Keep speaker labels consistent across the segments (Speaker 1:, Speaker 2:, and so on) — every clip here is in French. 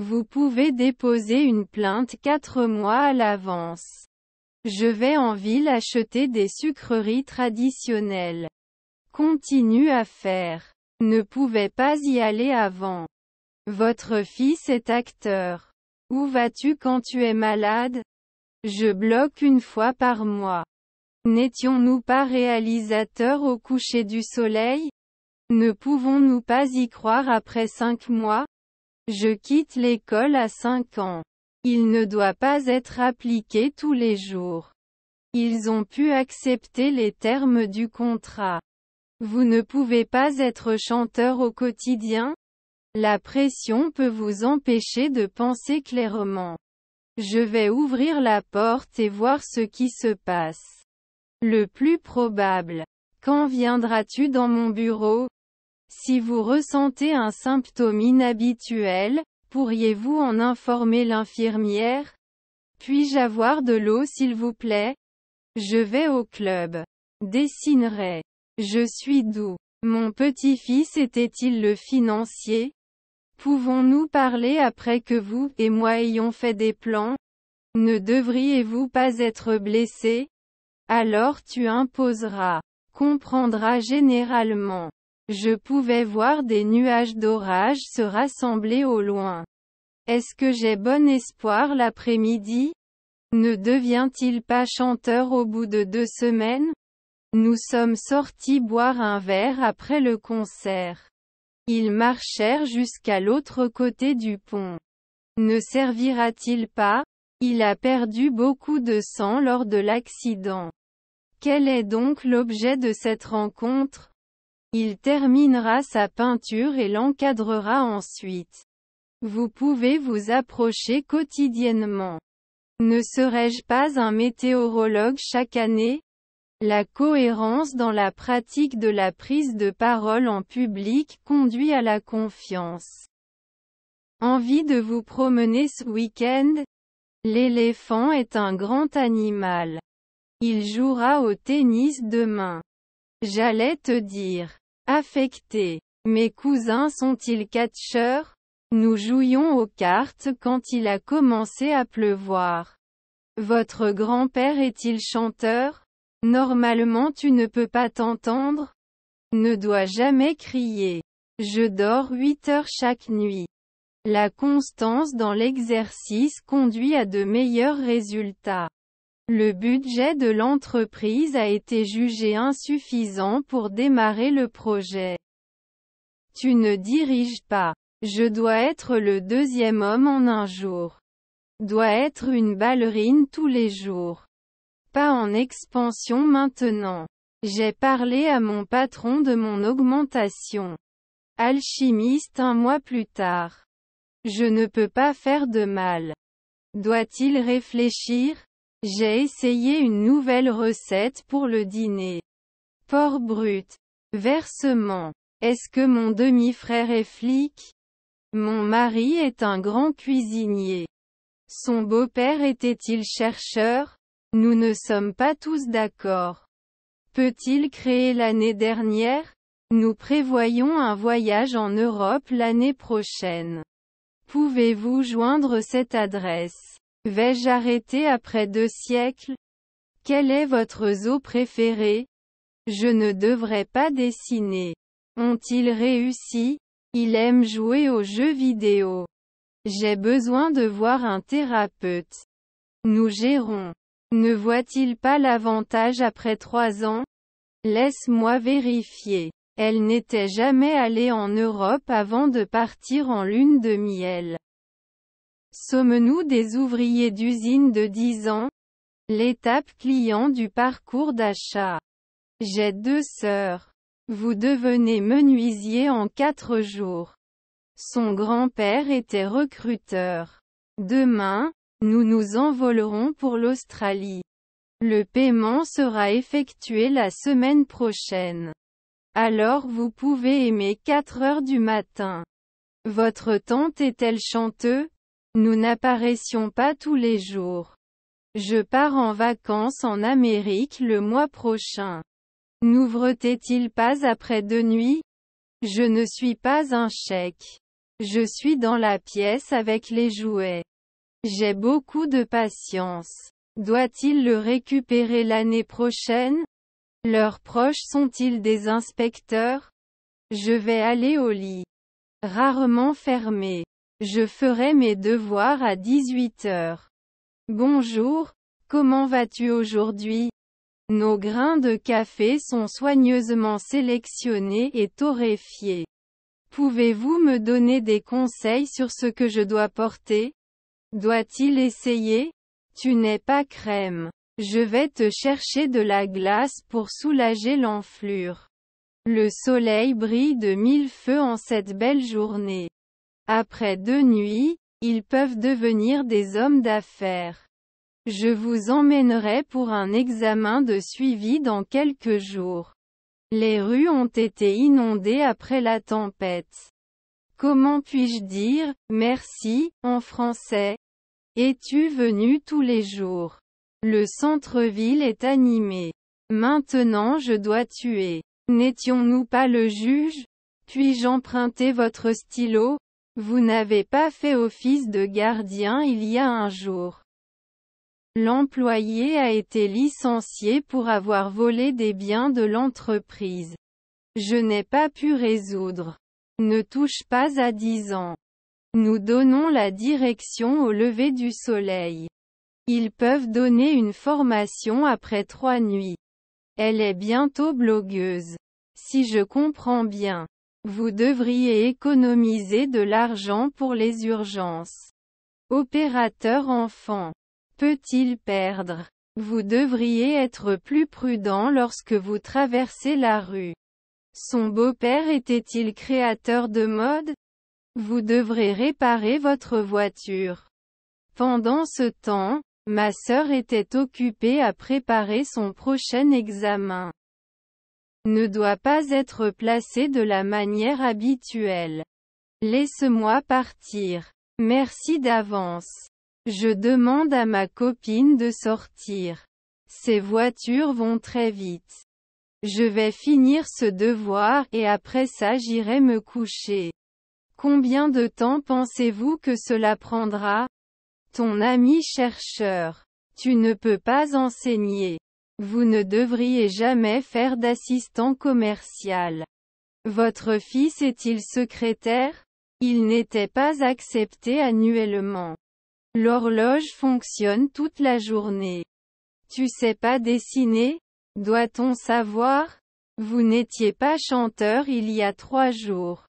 Speaker 1: Vous pouvez déposer une plainte quatre mois à l'avance. Je vais en ville acheter des sucreries traditionnelles. Continue à faire. Ne pouvais pas y aller avant. Votre fils est acteur. Où vas-tu quand tu es malade Je bloque une fois par mois. N'étions-nous pas réalisateurs au coucher du soleil Ne pouvons-nous pas y croire après cinq mois je quitte l'école à 5 ans. Il ne doit pas être appliqué tous les jours. Ils ont pu accepter les termes du contrat. Vous ne pouvez pas être chanteur au quotidien La pression peut vous empêcher de penser clairement. Je vais ouvrir la porte et voir ce qui se passe. Le plus probable. Quand viendras-tu dans mon bureau si vous ressentez un symptôme inhabituel, pourriez-vous en informer l'infirmière Puis-je avoir de l'eau s'il vous plaît Je vais au club. Dessinerai. Je suis doux. Mon petit-fils était-il le financier Pouvons-nous parler après que vous et moi ayons fait des plans Ne devriez-vous pas être blessé Alors tu imposeras. Comprendras généralement. Je pouvais voir des nuages d'orage se rassembler au loin. Est-ce que j'ai bon espoir l'après-midi Ne devient-il pas chanteur au bout de deux semaines Nous sommes sortis boire un verre après le concert. Ils marchèrent jusqu'à l'autre côté du pont. Ne servira-t-il pas Il a perdu beaucoup de sang lors de l'accident. Quel est donc l'objet de cette rencontre il terminera sa peinture et l'encadrera ensuite. Vous pouvez vous approcher quotidiennement. Ne serais-je pas un météorologue chaque année La cohérence dans la pratique de la prise de parole en public conduit à la confiance. Envie de vous promener ce week-end L'éléphant est un grand animal. Il jouera au tennis demain. J'allais te dire. Affecté. Mes cousins sont-ils catcheurs Nous jouions aux cartes quand il a commencé à pleuvoir. Votre grand-père est-il chanteur Normalement tu ne peux pas t'entendre Ne dois jamais crier. Je dors 8 heures chaque nuit. La constance dans l'exercice conduit à de meilleurs résultats. Le budget de l'entreprise a été jugé insuffisant pour démarrer le projet. Tu ne diriges pas. Je dois être le deuxième homme en un jour. Dois être une ballerine tous les jours. Pas en expansion maintenant. J'ai parlé à mon patron de mon augmentation. Alchimiste un mois plus tard. Je ne peux pas faire de mal. Doit-il réfléchir j'ai essayé une nouvelle recette pour le dîner. Porc brut. Versement. Est-ce que mon demi-frère est flic Mon mari est un grand cuisinier. Son beau-père était-il chercheur Nous ne sommes pas tous d'accord. Peut-il créer l'année dernière Nous prévoyons un voyage en Europe l'année prochaine. Pouvez-vous joindre cette adresse Vais-je arrêter après deux siècles Quel est votre zoo préféré Je ne devrais pas dessiner. Ont-ils réussi Il aime jouer aux jeux vidéo. J'ai besoin de voir un thérapeute. Nous gérons. Ne voit-il pas l'avantage après trois ans Laisse-moi vérifier. Elle n'était jamais allée en Europe avant de partir en lune de miel. Sommes-nous des ouvriers d'usine de 10 ans L'étape client du parcours d'achat. J'ai deux sœurs. Vous devenez menuisier en quatre jours. Son grand-père était recruteur. Demain, nous nous envolerons pour l'Australie. Le paiement sera effectué la semaine prochaine. Alors vous pouvez aimer 4 heures du matin. Votre tante est-elle chanteuse nous n'apparaissions pas tous les jours. Je pars en vacances en Amérique le mois prochain. N'ouvre-t-il pas après deux nuits Je ne suis pas un chèque. Je suis dans la pièce avec les jouets. J'ai beaucoup de patience. Doit-il le récupérer l'année prochaine Leurs proches sont-ils des inspecteurs Je vais aller au lit. Rarement fermé. Je ferai mes devoirs à 18 heures. Bonjour, comment vas-tu aujourd'hui Nos grains de café sont soigneusement sélectionnés et torréfiés. Pouvez-vous me donner des conseils sur ce que je dois porter Doit-il essayer Tu n'es pas crème. Je vais te chercher de la glace pour soulager l'enflure. Le soleil brille de mille feux en cette belle journée. Après deux nuits, ils peuvent devenir des hommes d'affaires. Je vous emmènerai pour un examen de suivi dans quelques jours. Les rues ont été inondées après la tempête. Comment puis-je dire, merci, en français Es-tu venu tous les jours Le centre-ville est animé. Maintenant je dois tuer. N'étions-nous pas le juge Puis-je emprunter votre stylo vous n'avez pas fait office de gardien il y a un jour. L'employé a été licencié pour avoir volé des biens de l'entreprise. Je n'ai pas pu résoudre. Ne touche pas à 10 ans. Nous donnons la direction au lever du soleil. Ils peuvent donner une formation après trois nuits. Elle est bientôt blogueuse. Si je comprends bien. Vous devriez économiser de l'argent pour les urgences. Opérateur enfant. Peut-il perdre Vous devriez être plus prudent lorsque vous traversez la rue. Son beau-père était-il créateur de mode Vous devrez réparer votre voiture. Pendant ce temps, ma sœur était occupée à préparer son prochain examen ne doit pas être placé de la manière habituelle. Laisse-moi partir. Merci d'avance. Je demande à ma copine de sortir. Ces voitures vont très vite. Je vais finir ce devoir et après ça j'irai me coucher. Combien de temps pensez-vous que cela prendra Ton ami chercheur. Tu ne peux pas enseigner. Vous ne devriez jamais faire d'assistant commercial. Votre fils est-il secrétaire Il n'était pas accepté annuellement. L'horloge fonctionne toute la journée. Tu sais pas dessiner Doit-on savoir Vous n'étiez pas chanteur il y a trois jours.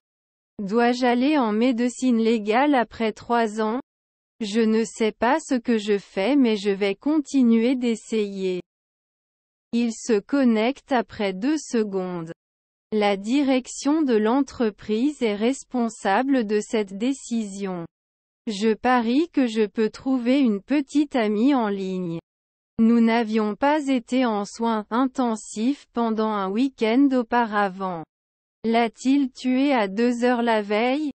Speaker 1: Dois-je aller en médecine légale après trois ans Je ne sais pas ce que je fais mais je vais continuer d'essayer. Il se connecte après deux secondes. La direction de l'entreprise est responsable de cette décision. Je parie que je peux trouver une petite amie en ligne. Nous n'avions pas été en soins intensifs pendant un week-end auparavant. L'a-t-il tué à deux heures la veille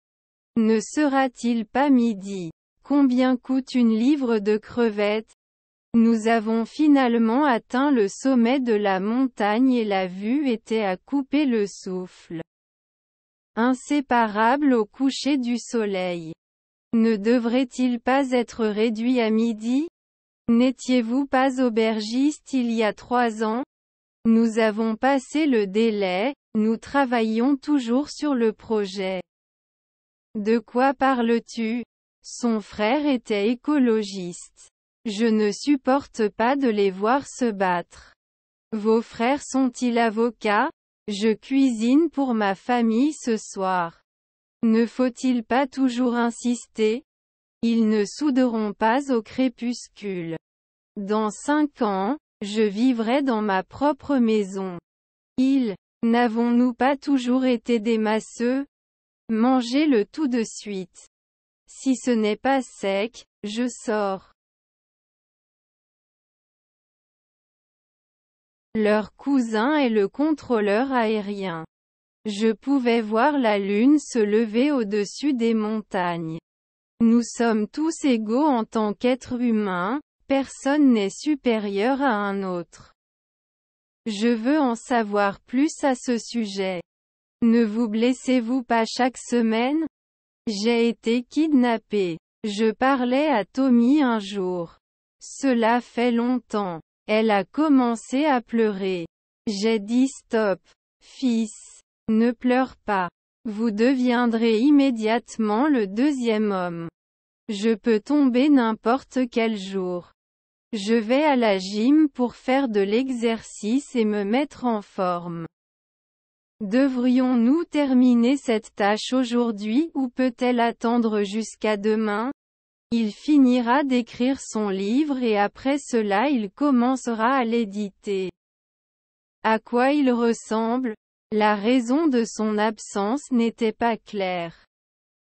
Speaker 1: Ne sera-t-il pas midi Combien coûte une livre de crevettes nous avons finalement atteint le sommet de la montagne et la vue était à couper le souffle. Inséparable au coucher du soleil. Ne devrait-il pas être réduit à midi N'étiez-vous pas aubergiste il y a trois ans Nous avons passé le délai, nous travaillons toujours sur le projet. De quoi parles-tu Son frère était écologiste. Je ne supporte pas de les voir se battre. Vos frères sont-ils avocats Je cuisine pour ma famille ce soir. Ne faut-il pas toujours insister Ils ne souderont pas au crépuscule. Dans cinq ans, je vivrai dans ma propre maison. Ils, n'avons-nous pas toujours été des masseux Mangez-le tout de suite. Si ce n'est pas sec, je sors. Leur cousin est le contrôleur aérien. Je pouvais voir la lune se lever au-dessus des montagnes. Nous sommes tous égaux en tant qu'êtres humains, personne n'est supérieur à un autre. Je veux en savoir plus à ce sujet. Ne vous blessez-vous pas chaque semaine J'ai été kidnappé. Je parlais à Tommy un jour. Cela fait longtemps. Elle a commencé à pleurer. J'ai dit stop. Fils, ne pleure pas. Vous deviendrez immédiatement le deuxième homme. Je peux tomber n'importe quel jour. Je vais à la gym pour faire de l'exercice et me mettre en forme. Devrions-nous terminer cette tâche aujourd'hui ou peut-elle attendre jusqu'à demain il finira d'écrire son livre et après cela il commencera à l'éditer. À quoi il ressemble La raison de son absence n'était pas claire.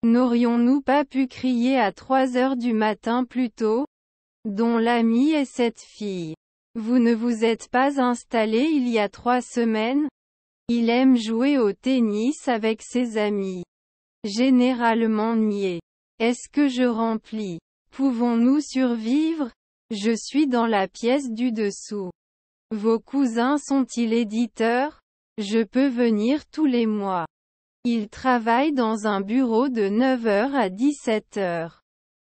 Speaker 1: N'aurions-nous pas pu crier à 3 heures du matin plus tôt Dont l'ami est cette fille. Vous ne vous êtes pas installé il y a trois semaines Il aime jouer au tennis avec ses amis. Généralement niais. Est-ce que je remplis Pouvons-nous survivre Je suis dans la pièce du dessous. Vos cousins sont-ils éditeurs Je peux venir tous les mois. Ils travaillent dans un bureau de 9h à 17h.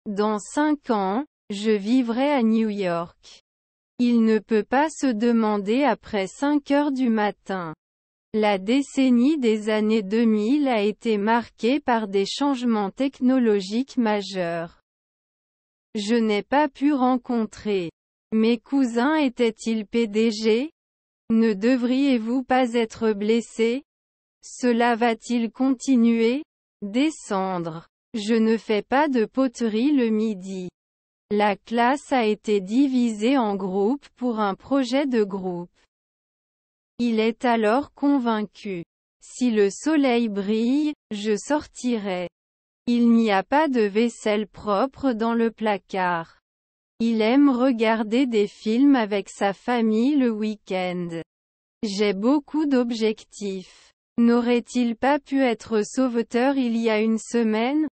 Speaker 1: Dans 5 ans, je vivrai à New York. Il ne peut pas se demander après 5 heures du matin. La décennie des années 2000 a été marquée par des changements technologiques majeurs. Je n'ai pas pu rencontrer mes cousins étaient-ils PDG Ne devriez-vous pas être blessé Cela va-t-il continuer Descendre. Je ne fais pas de poterie le midi. La classe a été divisée en groupes pour un projet de groupe. Il est alors convaincu. Si le soleil brille, je sortirai. Il n'y a pas de vaisselle propre dans le placard. Il aime regarder des films avec sa famille le week-end. J'ai beaucoup d'objectifs. N'aurait-il pas pu être sauveteur il y a une semaine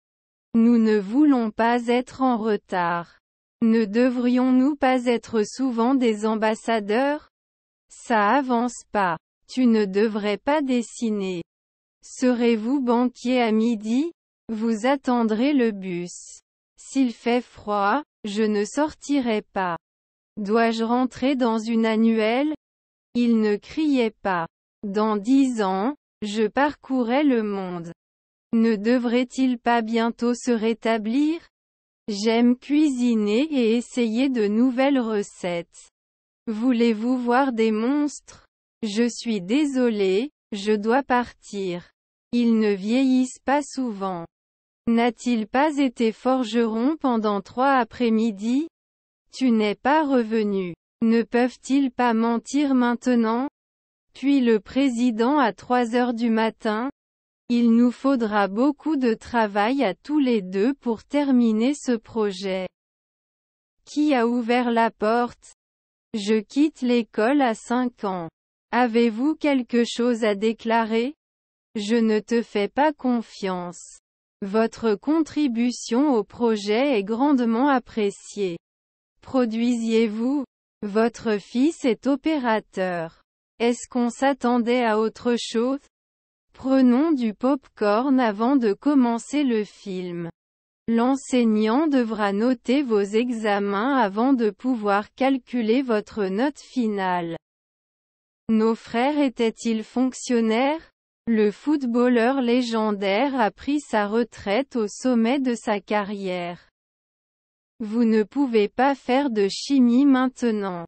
Speaker 1: Nous ne voulons pas être en retard. Ne devrions-nous pas être souvent des ambassadeurs ça avance pas. Tu ne devrais pas dessiner. Serez-vous banquier à midi Vous attendrez le bus. S'il fait froid, je ne sortirai pas. Dois-je rentrer dans une annuelle Il ne criait pas. Dans dix ans, je parcourais le monde. Ne devrait-il pas bientôt se rétablir J'aime cuisiner et essayer de nouvelles recettes. Voulez-vous voir des monstres Je suis désolé, je dois partir. Ils ne vieillissent pas souvent. N'a-t-il pas été forgeron pendant trois après-midi Tu n'es pas revenu. Ne peuvent-ils pas mentir maintenant Puis le président à trois heures du matin Il nous faudra beaucoup de travail à tous les deux pour terminer ce projet. Qui a ouvert la porte je quitte l'école à 5 ans. Avez-vous quelque chose à déclarer Je ne te fais pas confiance. Votre contribution au projet est grandement appréciée. Produisiez-vous Votre fils est opérateur. Est-ce qu'on s'attendait à autre chose Prenons du pop-corn avant de commencer le film. L'enseignant devra noter vos examens avant de pouvoir calculer votre note finale. Nos frères étaient-ils fonctionnaires Le footballeur légendaire a pris sa retraite au sommet de sa carrière. Vous ne pouvez pas faire de chimie maintenant.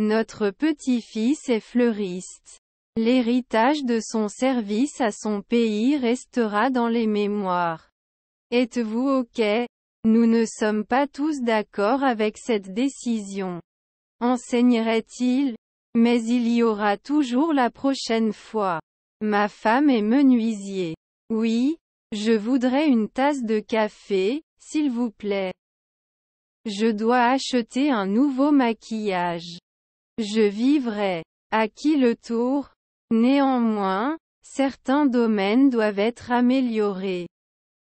Speaker 1: Notre petit-fils est fleuriste. L'héritage de son service à son pays restera dans les mémoires. Êtes-vous OK Nous ne sommes pas tous d'accord avec cette décision. Enseignerait-il Mais il y aura toujours la prochaine fois. Ma femme est menuisier. Oui, je voudrais une tasse de café, s'il vous plaît. Je dois acheter un nouveau maquillage. Je vivrai. À qui le tour Néanmoins, certains domaines doivent être améliorés.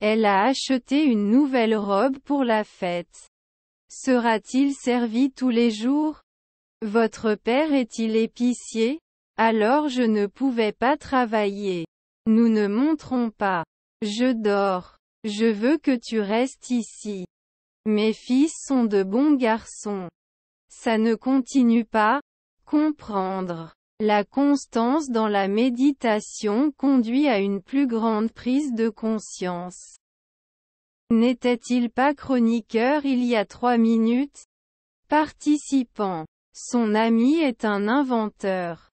Speaker 1: Elle a acheté une nouvelle robe pour la fête. Sera-t-il servi tous les jours Votre père est-il épicier Alors je ne pouvais pas travailler. Nous ne montrons pas. Je dors. Je veux que tu restes ici. Mes fils sont de bons garçons. Ça ne continue pas. Comprendre. La constance dans la méditation conduit à une plus grande prise de conscience. N'était-il pas chroniqueur il y a trois minutes Participant. Son ami est un inventeur.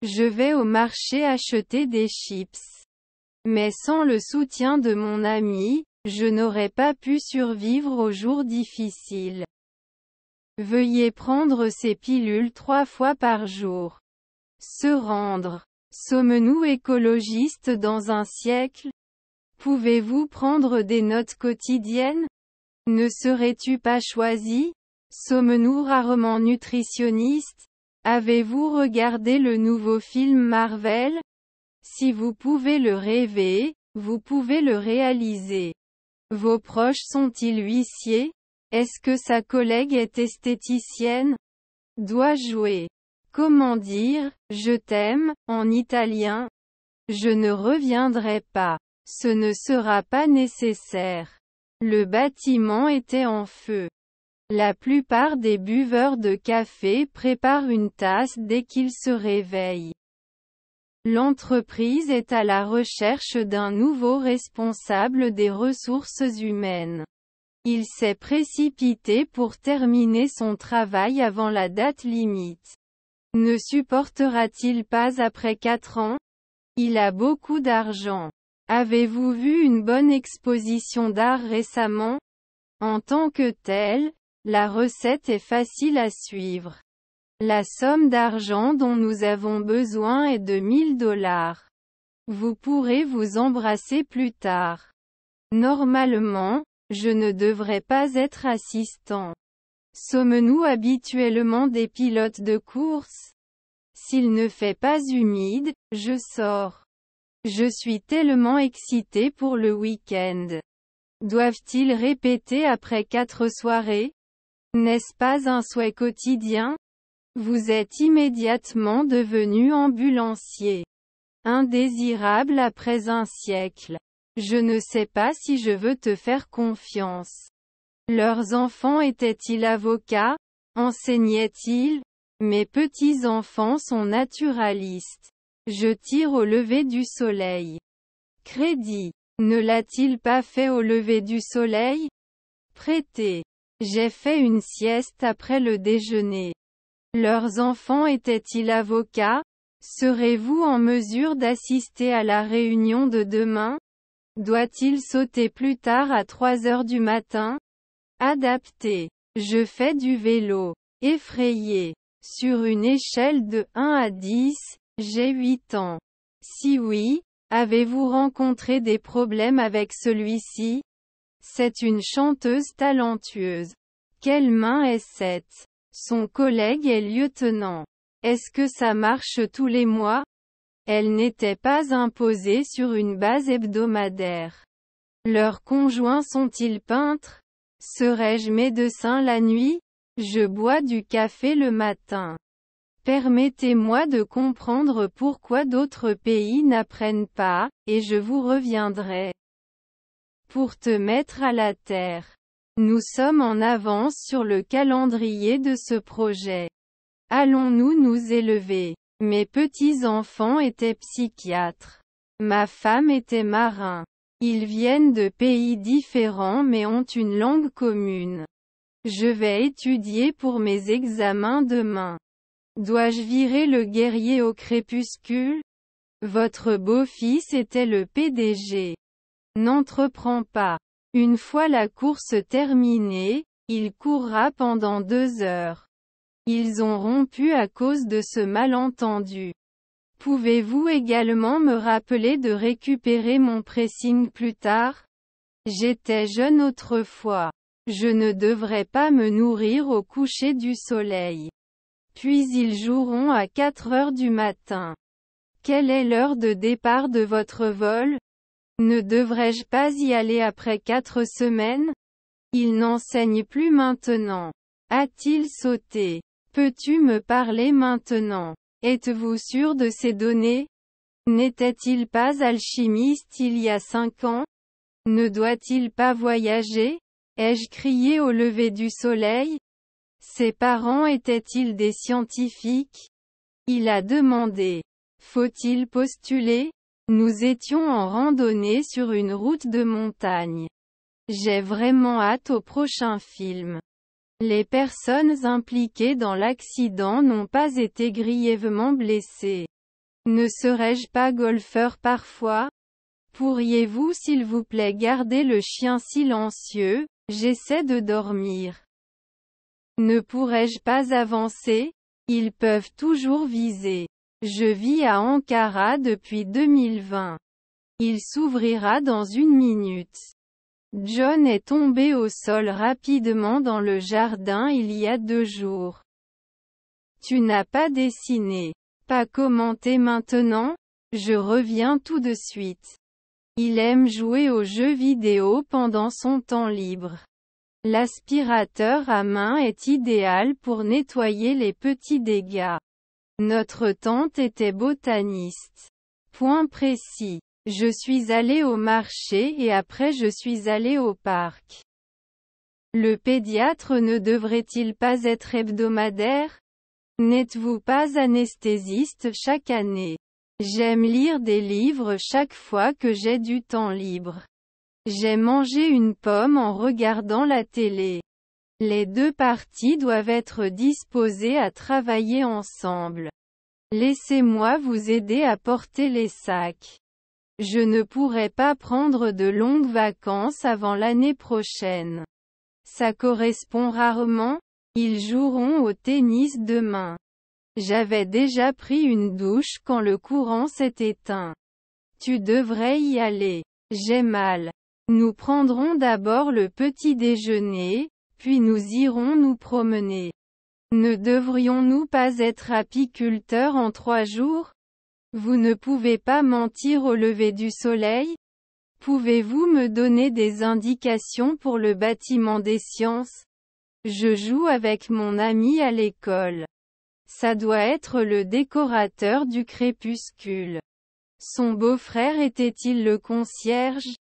Speaker 1: Je vais au marché acheter des chips. Mais sans le soutien de mon ami, je n'aurais pas pu survivre aux jours difficiles. Veuillez prendre ces pilules trois fois par jour. Se rendre. Sommes-nous écologistes dans un siècle Pouvez-vous prendre des notes quotidiennes Ne serais-tu pas choisi Sommes-nous rarement nutritionnistes Avez-vous regardé le nouveau film Marvel Si vous pouvez le rêver, vous pouvez le réaliser. Vos proches sont-ils huissiers Est-ce que sa collègue est esthéticienne Doit jouer Comment dire « je t'aime » en italien Je ne reviendrai pas. Ce ne sera pas nécessaire. Le bâtiment était en feu. La plupart des buveurs de café préparent une tasse dès qu'ils se réveillent. L'entreprise est à la recherche d'un nouveau responsable des ressources humaines. Il s'est précipité pour terminer son travail avant la date limite. Ne supportera-t-il pas après 4 ans Il a beaucoup d'argent. Avez-vous vu une bonne exposition d'art récemment En tant que tel, la recette est facile à suivre. La somme d'argent dont nous avons besoin est de 1000 dollars. Vous pourrez vous embrasser plus tard. Normalement, je ne devrais pas être assistant. Sommes-nous habituellement des pilotes de course S'il ne fait pas humide, je sors. Je suis tellement excité pour le week-end. Doivent-ils répéter après quatre soirées N'est-ce pas un souhait quotidien Vous êtes immédiatement devenu ambulancier. Indésirable après un siècle. Je ne sais pas si je veux te faire confiance. Leurs enfants étaient-ils avocats Enseignaient-ils Mes petits-enfants sont naturalistes. Je tire au lever du soleil. Crédit. Ne l'a-t-il pas fait au lever du soleil Prêté. J'ai fait une sieste après le déjeuner. Leurs enfants étaient-ils avocats Serez-vous en mesure d'assister à la réunion de demain Doit-il sauter plus tard à 3 heures du matin Adapté. Je fais du vélo. Effrayé. Sur une échelle de 1 à 10, j'ai 8 ans. Si oui, avez-vous rencontré des problèmes avec celui-ci C'est une chanteuse talentueuse. Quelle main est cette Son collègue est lieutenant. Est-ce que ça marche tous les mois Elle n'était pas imposée sur une base hebdomadaire. Leurs conjoints sont-ils peintres serais je médecin la nuit Je bois du café le matin. Permettez-moi de comprendre pourquoi d'autres pays n'apprennent pas, et je vous reviendrai. Pour te mettre à la terre. Nous sommes en avance sur le calendrier de ce projet. Allons-nous nous élever Mes petits-enfants étaient psychiatres. Ma femme était marin. Ils viennent de pays différents mais ont une langue commune. Je vais étudier pour mes examens demain. Dois-je virer le guerrier au crépuscule Votre beau-fils était le PDG. N'entreprends pas. Une fois la course terminée, il courra pendant deux heures. Ils ont rompu à cause de ce malentendu. Pouvez-vous également me rappeler de récupérer mon pressing plus tard J'étais jeune autrefois. Je ne devrais pas me nourrir au coucher du soleil. Puis ils joueront à 4 heures du matin. Quelle est l'heure de départ de votre vol Ne devrais-je pas y aller après 4 semaines Il n'enseigne plus maintenant. A-t-il sauté Peux-tu me parler maintenant Êtes-vous sûr de ces données N'était-il pas alchimiste il y a cinq ans Ne doit-il pas voyager Ai-je crié au lever du soleil Ses parents étaient-ils des scientifiques Il a demandé. Faut-il postuler Nous étions en randonnée sur une route de montagne. J'ai vraiment hâte au prochain film. Les personnes impliquées dans l'accident n'ont pas été grièvement blessées. Ne serais-je pas golfeur parfois Pourriez-vous s'il vous plaît garder le chien silencieux J'essaie de dormir. Ne pourrais-je pas avancer Ils peuvent toujours viser. Je vis à Ankara depuis 2020. Il s'ouvrira dans une minute. John est tombé au sol rapidement dans le jardin il y a deux jours. Tu n'as pas dessiné. Pas commenté maintenant Je reviens tout de suite. Il aime jouer aux jeux vidéo pendant son temps libre. L'aspirateur à main est idéal pour nettoyer les petits dégâts. Notre tante était botaniste. Point précis. Je suis allé au marché et après je suis allé au parc. Le pédiatre ne devrait-il pas être hebdomadaire N'êtes-vous pas anesthésiste chaque année J'aime lire des livres chaque fois que j'ai du temps libre. J'ai mangé une pomme en regardant la télé. Les deux parties doivent être disposées à travailler ensemble. Laissez-moi vous aider à porter les sacs. Je ne pourrai pas prendre de longues vacances avant l'année prochaine. Ça correspond rarement, ils joueront au tennis demain. J'avais déjà pris une douche quand le courant s'est éteint. Tu devrais y aller. J'ai mal. Nous prendrons d'abord le petit déjeuner, puis nous irons nous promener. Ne devrions-nous pas être apiculteurs en trois jours vous ne pouvez pas mentir au lever du soleil Pouvez-vous me donner des indications pour le bâtiment des sciences Je joue avec mon ami à l'école. Ça doit être le décorateur du crépuscule. Son beau-frère était-il le concierge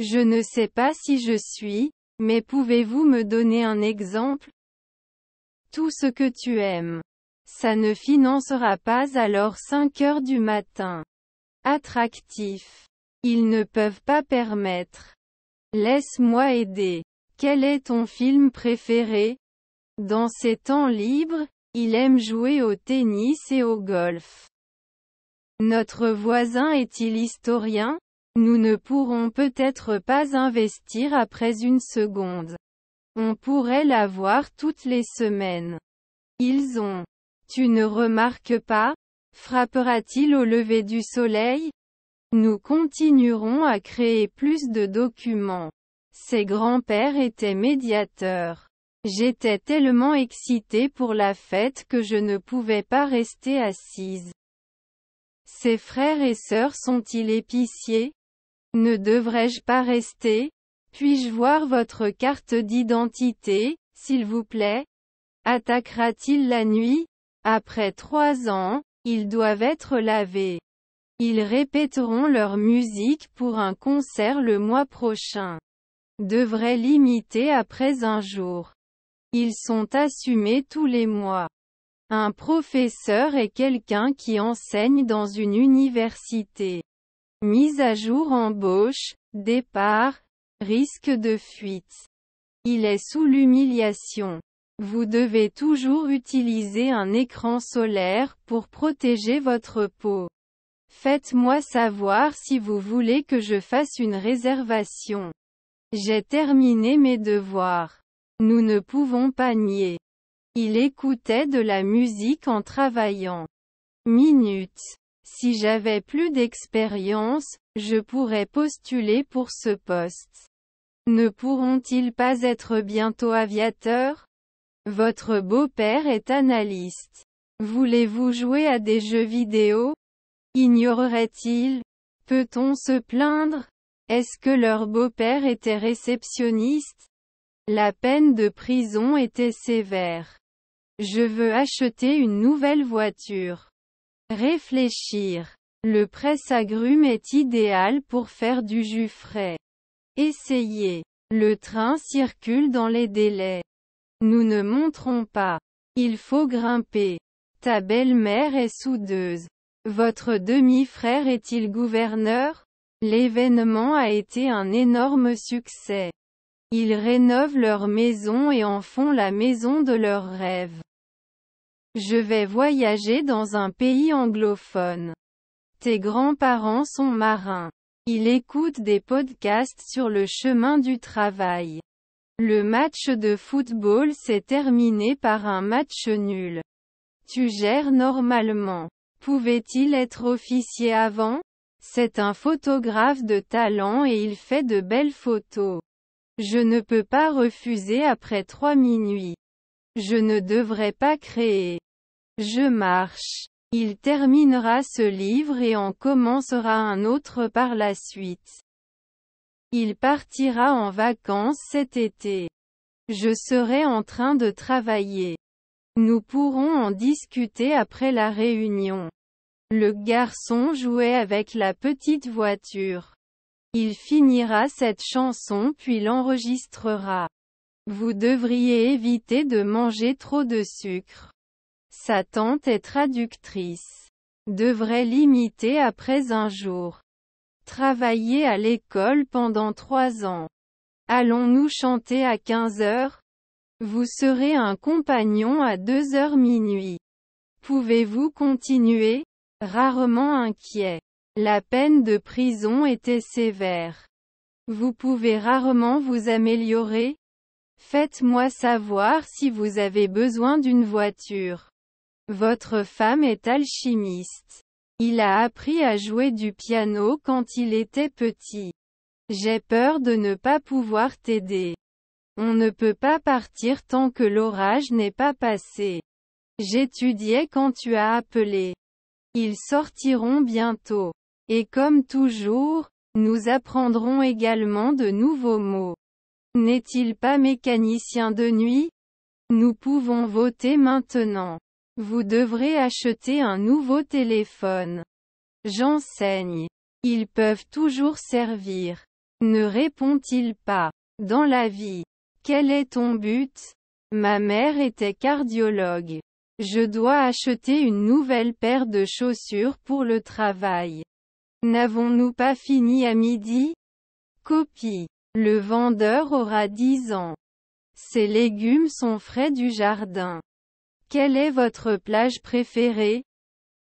Speaker 1: Je ne sais pas si je suis, mais pouvez-vous me donner un exemple Tout ce que tu aimes. Ça ne financera pas alors 5 heures du matin. Attractif. Ils ne peuvent pas permettre. Laisse-moi aider. Quel est ton film préféré Dans ses temps libres, il aime jouer au tennis et au golf. Notre voisin est-il historien Nous ne pourrons peut-être pas investir après une seconde. On pourrait l'avoir toutes les semaines. Ils ont tu ne remarques pas Frappera-t-il au lever du soleil Nous continuerons à créer plus de documents. Ses grands-pères étaient médiateurs. J'étais tellement excitée pour la fête que je ne pouvais pas rester assise. Ses frères et sœurs sont-ils épiciers Ne devrais-je pas rester Puis-je voir votre carte d'identité, s'il vous plaît Attaquera-t-il la nuit après trois ans, ils doivent être lavés. Ils répéteront leur musique pour un concert le mois prochain. Devraient l'imiter après un jour. Ils sont assumés tous les mois. Un professeur est quelqu'un qui enseigne dans une université. Mise à jour embauche, départ, risque de fuite. Il est sous l'humiliation. Vous devez toujours utiliser un écran solaire pour protéger votre peau. Faites-moi savoir si vous voulez que je fasse une réservation. J'ai terminé mes devoirs. Nous ne pouvons pas nier. Il écoutait de la musique en travaillant. Minutes. Si j'avais plus d'expérience, je pourrais postuler pour ce poste. Ne pourront-ils pas être bientôt aviateurs votre beau-père est analyste. Voulez-vous jouer à des jeux vidéo Ignorerait-il Peut-on se plaindre Est-ce que leur beau-père était réceptionniste La peine de prison était sévère. Je veux acheter une nouvelle voiture. Réfléchir. Le presse agrume est idéal pour faire du jus frais. Essayez. Le train circule dans les délais. Nous ne montrons pas. Il faut grimper. Ta belle-mère est soudeuse. Votre demi-frère est-il gouverneur L'événement a été un énorme succès. Ils rénovent leur maison et en font la maison de leurs rêves. Je vais voyager dans un pays anglophone. Tes grands-parents sont marins. Ils écoutent des podcasts sur le chemin du travail. Le match de football s'est terminé par un match nul. Tu gères normalement. Pouvait-il être officier avant C'est un photographe de talent et il fait de belles photos. Je ne peux pas refuser après trois minuit. Je ne devrais pas créer. Je marche. Il terminera ce livre et en commencera un autre par la suite. Il partira en vacances cet été. Je serai en train de travailler. Nous pourrons en discuter après la réunion. Le garçon jouait avec la petite voiture. Il finira cette chanson puis l'enregistrera. Vous devriez éviter de manger trop de sucre. Sa tante est traductrice. Devrait limiter après un jour. Travailler à l'école pendant trois ans. Allons-nous chanter à 15 heures Vous serez un compagnon à 2 heures minuit. Pouvez-vous continuer Rarement inquiet. La peine de prison était sévère. Vous pouvez rarement vous améliorer Faites-moi savoir si vous avez besoin d'une voiture. Votre femme est alchimiste. Il a appris à jouer du piano quand il était petit. J'ai peur de ne pas pouvoir t'aider. On ne peut pas partir tant que l'orage n'est pas passé. J'étudiais quand tu as appelé. Ils sortiront bientôt. Et comme toujours, nous apprendrons également de nouveaux mots. N'est-il pas mécanicien de nuit Nous pouvons voter maintenant. Vous devrez acheter un nouveau téléphone. J'enseigne. Ils peuvent toujours servir. Ne répond-il pas. Dans la vie. Quel est ton but Ma mère était cardiologue. Je dois acheter une nouvelle paire de chaussures pour le travail. N'avons-nous pas fini à midi Copie. Le vendeur aura 10 ans. Ses légumes sont frais du jardin. Quelle est votre plage préférée